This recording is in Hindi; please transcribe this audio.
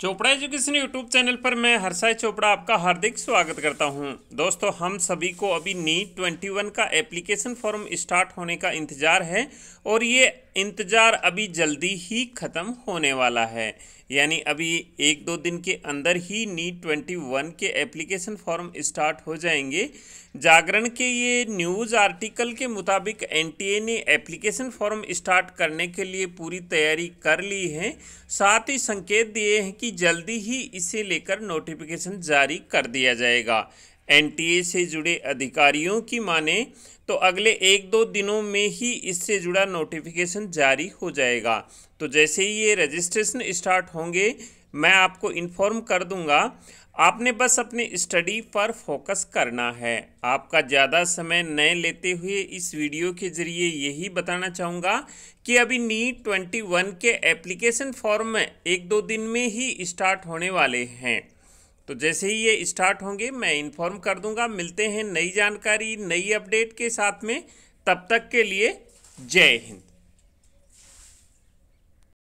चोपड़ा एजुकेशन यूट्यूब चैनल पर मैं हर्षाई चोपड़ा आपका हार्दिक स्वागत करता हूं दोस्तों हम सभी को अभी नीट 21 का एप्लीकेशन फॉर्म स्टार्ट होने का इंतज़ार है और ये इंतज़ार अभी जल्दी ही ख़त्म होने वाला है यानी अभी एक दो दिन के अंदर ही नीट 21 के एप्लीकेशन फॉर्म स्टार्ट हो जाएंगे जागरण के ये न्यूज़ आर्टिकल के मुताबिक एन ने एप्लीकेशन फॉर्म स्टार्ट करने के लिए पूरी तैयारी कर ली है साथ ही संकेत दिए हैं कि जल्दी ही इसे लेकर नोटिफिकेशन जारी कर दिया जाएगा एनटीए से जुड़े अधिकारियों की माने तो अगले एक दो दिनों में ही इससे जुड़ा नोटिफिकेशन जारी हो जाएगा तो जैसे ही ये रजिस्ट्रेशन स्टार्ट होंगे मैं आपको इन्फॉर्म कर दूंगा आपने बस अपने स्टडी पर फोकस करना है आपका ज़्यादा समय न लेते हुए इस वीडियो के ज़रिए यही बताना चाहूँगा कि अभी नीट ट्वेंटी वन के एप्लीकेशन फॉर्म में एक दो दिन में ही स्टार्ट होने वाले हैं तो जैसे ही ये स्टार्ट होंगे मैं इन्फॉर्म कर दूंगा मिलते हैं नई जानकारी नई अपडेट के साथ में तब तक के लिए जय हिंद